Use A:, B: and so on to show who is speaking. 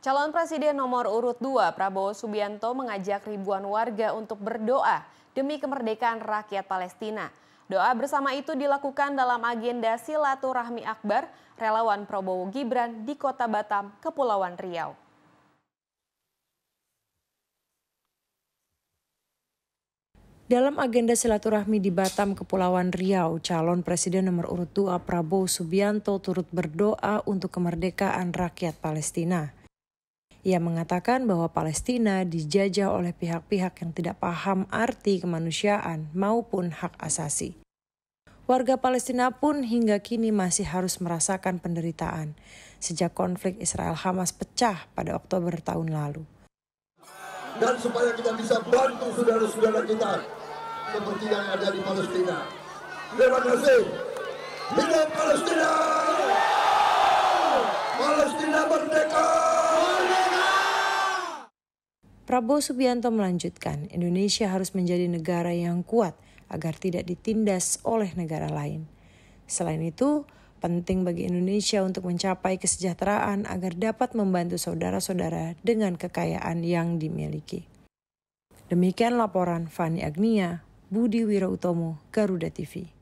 A: Calon Presiden nomor urut 2 Prabowo Subianto mengajak ribuan warga untuk berdoa demi kemerdekaan rakyat Palestina. Doa bersama itu dilakukan dalam agenda silaturahmi akbar relawan Prabowo Gibran di Kota Batam, Kepulauan Riau.
B: Dalam agenda silaturahmi di Batam, Kepulauan Riau, calon presiden nomor urut 2 Prabowo Subianto turut berdoa untuk kemerdekaan rakyat Palestina. Ia mengatakan bahwa Palestina dijajah oleh pihak-pihak yang tidak paham arti kemanusiaan maupun hak asasi. Warga Palestina pun hingga kini masih harus merasakan penderitaan sejak konflik Israel-Hamas pecah pada Oktober tahun lalu.
C: Dan supaya kita bisa bantu saudara-saudara kita seperti yang ada di Palestina. Terima kasih. Hidup Palestina! Palestina merdeka!
B: Prabowo Subianto melanjutkan, Indonesia harus menjadi negara yang kuat agar tidak ditindas oleh negara lain. Selain itu, penting bagi Indonesia untuk mencapai kesejahteraan agar dapat membantu saudara-saudara dengan kekayaan yang dimiliki. Demikian laporan Fani Agnia, Budi Wiroutomo, Garuda TV.